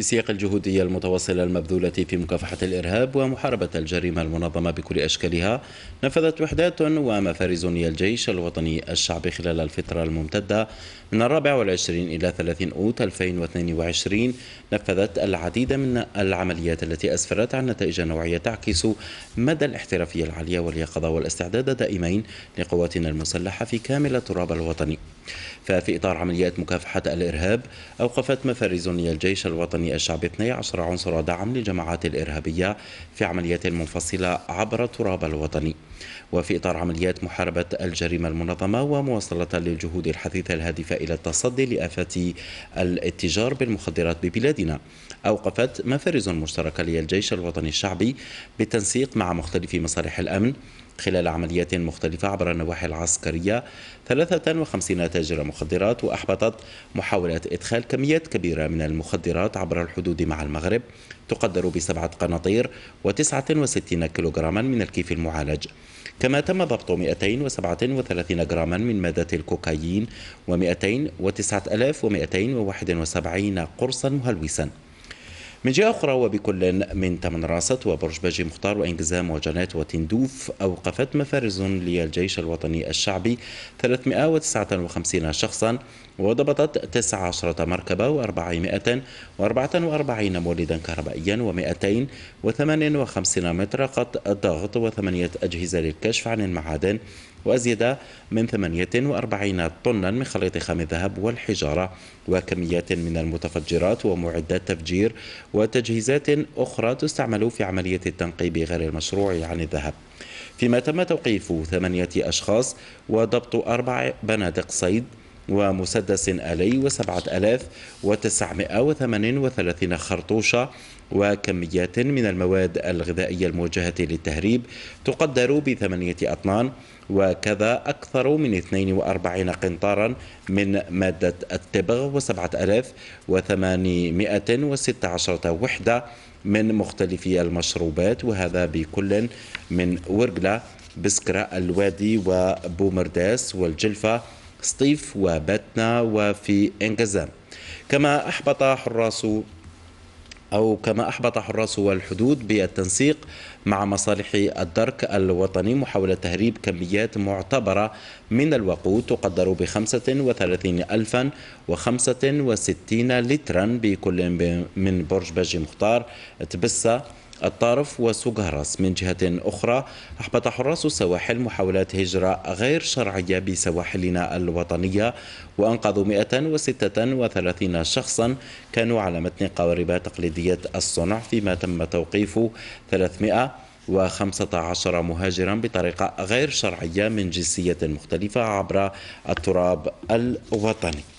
في سياق الجهودية المتواصلة المبذولة في مكافحة الإرهاب ومحاربة الجريمة المنظمة بكل أشكالها نفذت وحدات ومفارز الجيش الوطني الشعبي خلال الفترة الممتدة من الرابع والعشرين إلى 30 أوت 2022 نفذت العديد من العمليات التي أسفرت عن نتائج نوعية تعكس مدى الاحترافية العالية واليقظة والاستعداد دائمين لقواتنا المسلحة في كامل التراب الوطني ففي إطار عمليات مكافحة الإرهاب أوقفت مفارز الجيش الوطني الشعب 12 عنصر دعم للجماعات الإرهابية في عمليات منفصلة عبر التراب الوطني وفي إطار عمليات محاربة الجريمة المنظمة ومواصلة للجهود الحثيثة الهادفة إلى التصدي لآفات الاتجار بالمخدرات ببلادنا أوقفت مفارز مشتركة للجيش الوطني الشعبي بالتنسيق مع مختلف مصالح الأمن خلال عمليات مختلفة عبر النواحي العسكرية 53 تاجر مخدرات وأحبطت محاولة إدخال كميات كبيرة من المخدرات عبر الحدود مع المغرب تقدر بسبعة قناطير و69 كيلوغراما من الكيف المعالج كما تم ضبط 237 جراما من مادة الكوكايين و 209271 قرصا مهلوسا من جهة أخرى وبكل من تمن راست وبرج باجي مختار وإنجزام وجنات وتندوف أوقفت مفارز للجيش الوطني الشعبي 359 شخصا وضبطت 19 مركبة و444 مولدا كهربائيا و258 متر قط الضغط وثمانية أجهزة للكشف عن المعادن وأزيد من 48 طنا من خليط خام الذهب والحجارة وكميات من المتفجرات ومعدات تفجير وتجهيزات أخرى تستعمل في عملية التنقيب غير المشروع عن الذهب فيما تم توقيف ثمانية أشخاص وضبط أربع بنادق صيد ومسدس آلي وسبعة ألاف وتسعمائة وثلاثين خرطوشة وكميات من المواد الغذائية الموجهة للتهريب تقدر بثمانية أطنان وكذا أكثر من 42 قنطارا من مادة التبغ و7816 وحدة من مختلف المشروبات وهذا بكل من ورقلة بسكرة الوادي وبومرداس والجلفة سطيف وباتنا وفي انقزام كما أحبط حراس أو كما أحبط حراس الحدود بالتنسيق مع مصالح الدرك الوطني محاولة تهريب كميات معتبرة من الوقود تقدر ب 35065 لترا بكل من برج باجي مختار تبسة الطارف وسوغارس من جهة أخرى أحبط حراس السواحل محاولات هجرة غير شرعية بسواحلنا الوطنية وأنقذوا 136 شخصا كانوا على متن قوارب تقليدية الصنع فيما تم توقيف 300 و15 مهاجرا بطريقة غير شرعية من جنسية مختلفة عبر التراب الوطني